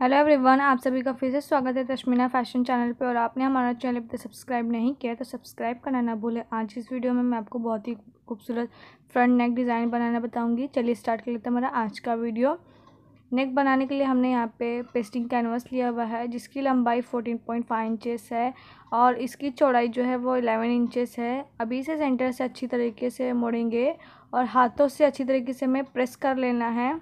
hello everyone आप सभी का फिर से स्वागत है तश्मीना फैशन चैनल पे और आपने हमारा चैनल पर सब्सक्राइब नहीं किया तो सब्सक्राइब करना ना भूलें आज इस वीडियो में मैं आपको बहुत ही खूबसूरत फ्रंट नेक डिज़ाइन बनाना बताऊंगी चलिए स्टार्ट कर लेते हैं हमारा आज का वीडियो नेक बनाने के लिए हमने यहाँ पे पेस्टिंग कैनवास लिया हुआ है जिसकी लंबाई फोर्टीन पॉइंट फाइव इंचेस है और इसकी चौड़ाई जो है वो एलेवन इंचेस है अभी इसे सेंटर से अच्छी तरीके से मोड़ेंगे और हाथों से अच्छी तरीके से हमें प्रेस कर लेना है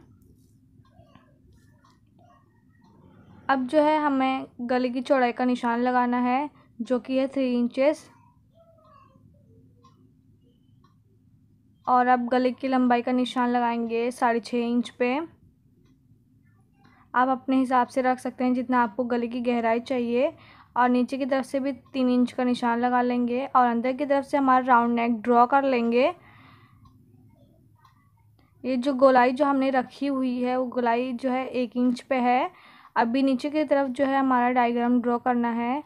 अब जो है हमें गले की चौड़ाई का निशान लगाना है जो कि है थ्री इंचेस और अब गले की लंबाई का निशान लगाएंगे साढ़े छः इंच पे आप अपने हिसाब से रख सकते हैं जितना आपको गले की गहराई चाहिए और नीचे की तरफ से भी तीन इंच का निशान लगा लेंगे और अंदर की तरफ से हमारा राउंड नेक ड्रॉ कर लेंगे ये जो गोलाई जो हमने रखी हुई है वो गोलाई जो है एक इंच पे है अभी नीचे की तरफ जो है हमारा डायग्राम ड्रॉ करना है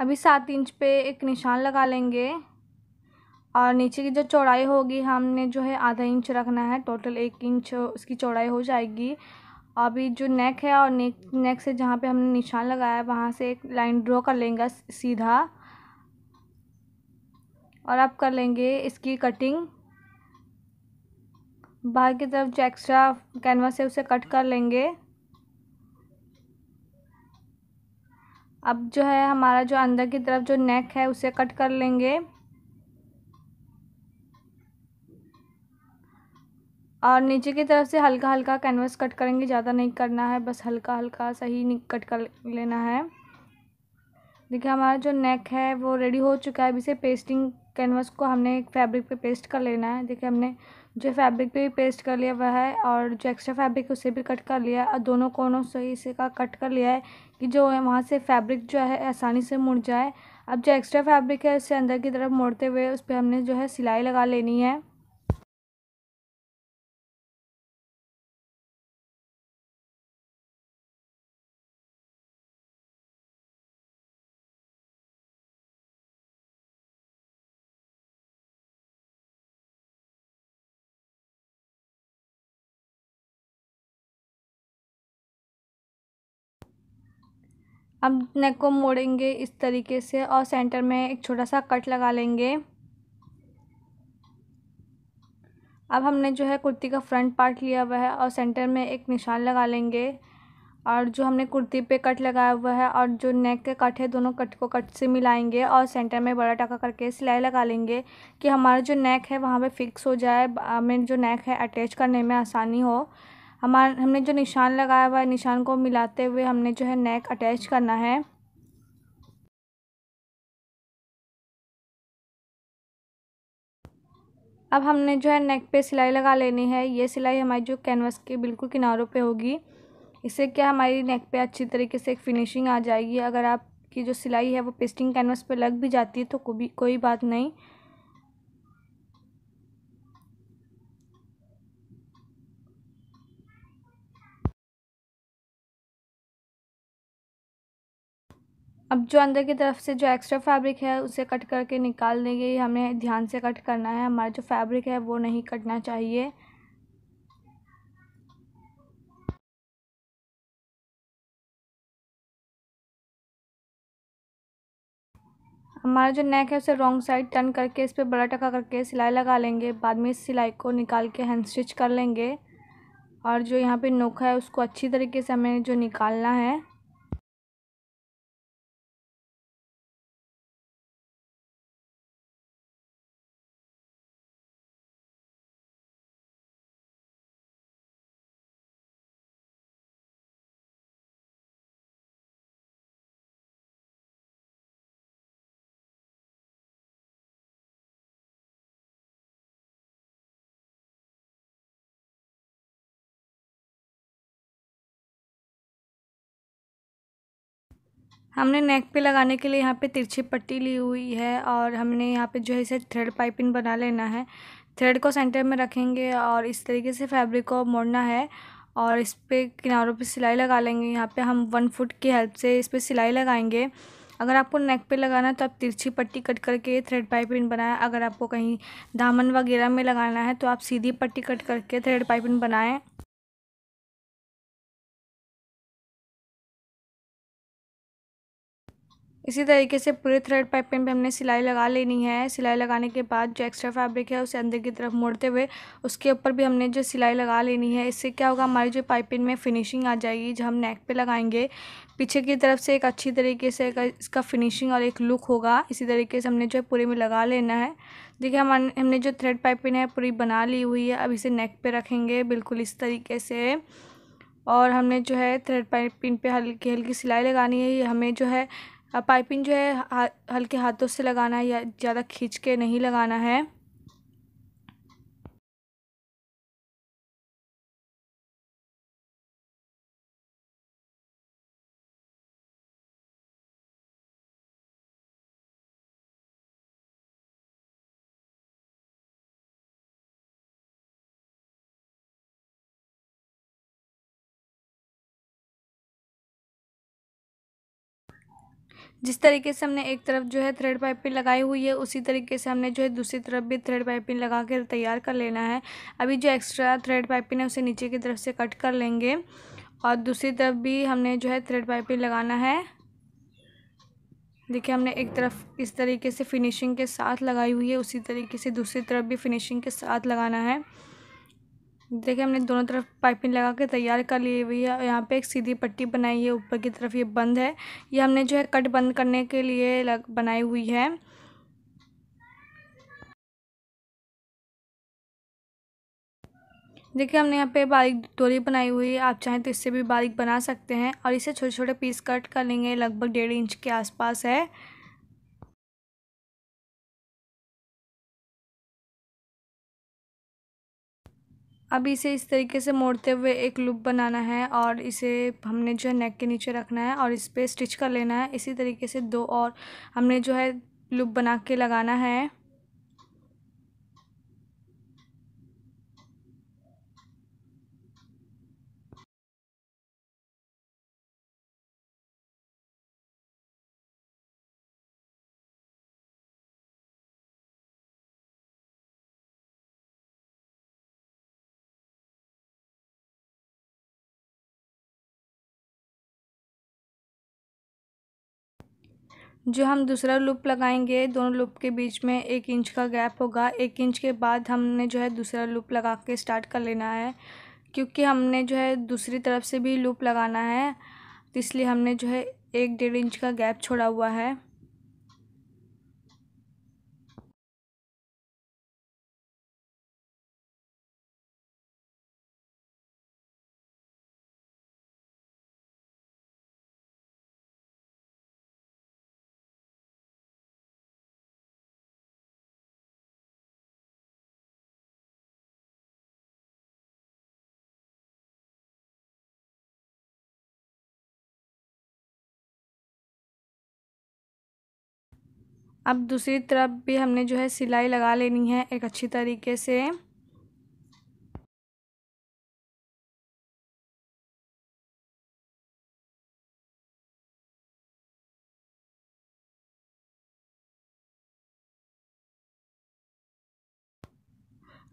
अभी सात इंच पे एक निशान लगा लेंगे और नीचे की जो चौड़ाई होगी हमने जो है आधा इंच रखना है टोटल एक इंच उसकी चौड़ाई हो जाएगी अभी जो नेक है और नेक नेक से जहाँ पे हमने निशान लगाया है वहाँ से एक लाइन ड्रॉ कर लेंगे सीधा और आप कर लेंगे इसकी कटिंग बाहर की तरफ जो एक्स्ट्रा कैनवास है उसे कट कर लेंगे अब जो है हमारा जो अंदर की तरफ जो नेक है उसे कट कर लेंगे और नीचे की तरफ से हल्का हल्का कैनवस कट करेंगे ज़्यादा नहीं करना है बस हल्का हल्का सही कट कर लेना है देखिए हमारा जो नेक है वो रेडी हो चुका है अभी इसे पेस्टिंग कैनवास को हमने एक फैब्रिक पे पेस्ट कर लेना है देखिए हमने जो फैब्रिक पे पेस्ट कर लिया वह है और जो एक्स्ट्रा फैब्रिक उसे भी कट कर लिया और दोनों कोनों से इसे का कट कर लिया है कि जो है वहाँ से फैब्रिक जो है आसानी से मुड़ जाए अब जो एक्स्ट्रा फैब्रिक है उसे अंदर की तरफ मोड़ते हुए उस पर हमने जो है सिलाई लगा लेनी है अब नेक को मोड़ेंगे इस तरीके से और सेंटर में एक छोटा सा कट लगा लेंगे अब हमने जो है कुर्ती का फ्रंट पार्ट लिया हुआ है और सेंटर में एक निशान लगा लेंगे और जो हमने कुर्ती पे कट लगाया हुआ है और जो नेक के कट है दोनों कट को कट से मिलाएंगे और सेंटर में बड़ा टाका करके सिलाई लगा लेंगे कि हमारा जो नेक है वहाँ पे फिक्स हो जाए हमें जो नेक है अटैच करने में आसानी हो हमार हमने जो निशान लगाया हुआ है निशान को मिलाते हुए हमने जो है नेक अटैच करना है अब हमने जो है नेक पे सिलाई लगा लेनी है ये सिलाई हमारी जो कैनवास के बिल्कुल किनारों पे होगी इससे क्या हमारी नेक पे अच्छी तरीके से एक फिनिशिंग आ जाएगी अगर आपकी जो सिलाई है वो पेस्टिंग कैनवास पे लग भी जाती है तो कोई भी कोई बात नहीं अब जो अंदर की तरफ से जो एक्स्ट्रा फैब्रिक है उसे कट करके निकाल देंगे हमें ध्यान से कट करना है हमारा जो फैब्रिक है वो नहीं कटना चाहिए हमारा जो नेक है उसे रॉन्ग साइड टर्न करके इस पर बड़ा टका करके सिलाई लगा लेंगे बाद में इस सिलाई को निकाल के हैंड स्टिच कर लेंगे और जो यहाँ पे नोक है उसको अच्छी तरीके से हमें जो निकालना है हमने नेक पे लगाने के लिए यहाँ पे तिरछी पट्टी ली हुई है और हमने यहाँ पे जो है इसे थ्रेड पाइपिंग बना लेना है थ्रेड को सेंटर में रखेंगे और इस तरीके से फैब्रिक को मोड़ना है और इस पर किनारों पे सिलाई लगा लेंगे यहाँ पे हम वन फुट की हेल्प से इस पर सिलाई लगाएंगे अगर आपको नेक पे लगाना है तो आप तिरछी पट्टी कट करके थ्रेड पाइपिंग बनाएं अगर आपको कहीं दामन वगैरह में लगाना है तो आप सीधी पट्टी कट करके थ्रेड पाइपिंग बनाएं इसी तरीके से पूरे थ्रेड पाइपिंग पे हमने सिलाई लगा लेनी है सिलाई लगाने के बाद जो एक्स्ट्रा फैब्रिक है उसे अंदर की तरफ मोड़ते हुए उसके ऊपर भी हमने जो सिलाई लगा लेनी है इससे क्या होगा हमारी जो पाइपिंग में फिनिशिंग आ जाएगी जो हम नेक पे लगाएंगे पीछे की तरफ से एक अच्छी तरीके से इसका फिनिशिंग और एक लुक होगा इसी तरीके से हमने जो है पूरे में लगा लेना है देखिए हमारे हमने जो थ्रेड पाइपिंग है पूरी बना ली हुई है अब इसे नेक पर रखेंगे बिल्कुल इस तरीके से और हमने जो है थ्रेड पाइपिंग पे हल्की हल्की सिलाई लगानी है ये हमें जो है पाइपिंग जो है हल्के हाथों से लगाना है या ज़्यादा खींच के नहीं लगाना है जिस तरीके से हमने एक तरफ जो है थ्रेड पाइपिंग लगाई हुई है उसी तरीके से हमने जो है दूसरी तरफ भी थ्रेड पाइपिंग लगा कर तैयार कर लेना है अभी जो एक्स्ट्रा थ्रेड पाइपिंग है उसे नीचे की तरफ से कट कर लेंगे और दूसरी तरफ भी हमने जो है थ्रेड पाइपिंग लगाना है देखिए हमने एक तरफ इस तरीके से फिनिशिंग के साथ लगाई हुई है उसी तरीके से दूसरी तरफ भी फिनिशिंग के साथ लगाना है देखिए हमने दोनों तरफ पाइपिंग लगा के तैयार कर ली हुई है यहाँ पे एक सीधी पट्टी बनाई है ऊपर की तरफ ये बंद है ये हमने जो है कट बंद करने के लिए लग बनाई हुई है देखिए हमने यहाँ पे बारीक डोरी बनाई हुई है आप चाहें तो इससे भी बारीक बना सकते हैं और इसे छोटे छोटे पीस कट कर लेंगे लगभग डेढ़ इंच के आसपास है अब इसे इस तरीके से मोड़ते हुए एक लूप बनाना है और इसे हमने जो है नेक के नीचे रखना है और इस पर स्टिच कर लेना है इसी तरीके से दो और हमने जो है लूप बना के लगाना है जो हम दूसरा लूप लगाएंगे दोनों लूप के बीच में एक इंच का गैप होगा एक इंच के बाद हमने जो है दूसरा लूप लगा के स्टार्ट कर लेना है क्योंकि हमने जो है दूसरी तरफ से भी लूप लगाना है तो इसलिए हमने जो है एक डेढ़ इंच का गैप छोड़ा हुआ है अब दूसरी तरफ भी हमने जो है सिलाई लगा लेनी है एक अच्छी तरीके से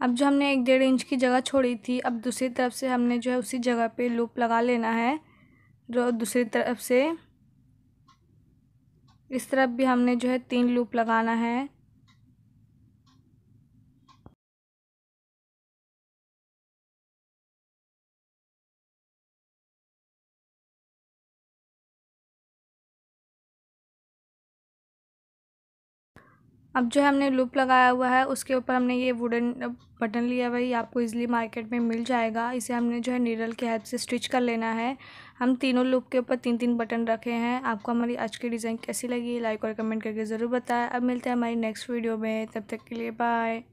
अब जो हमने एक डेढ़ इंच की जगह छोड़ी थी अब दूसरी तरफ से हमने जो है उसी जगह पे लूप लगा लेना है जो दूसरी तरफ से इस तरफ भी हमने जो है तीन लूप लगाना है अब जो हमने लूप लगाया हुआ है उसके ऊपर हमने ये वुडन बटन लिया हुआ है ये आपको इजीली मार्केट में मिल जाएगा इसे हमने जो है नीडल की हेल्प से स्टिच कर लेना है हम तीनों लूप के ऊपर तीन तीन बटन रखे हैं आपको हमारी आज की डिज़ाइन कैसी लगी लाइक और कमेंट करके ज़रूर बताएं अब मिलते हैं हमारी नेक्स्ट वीडियो में तब तक के लिए बाय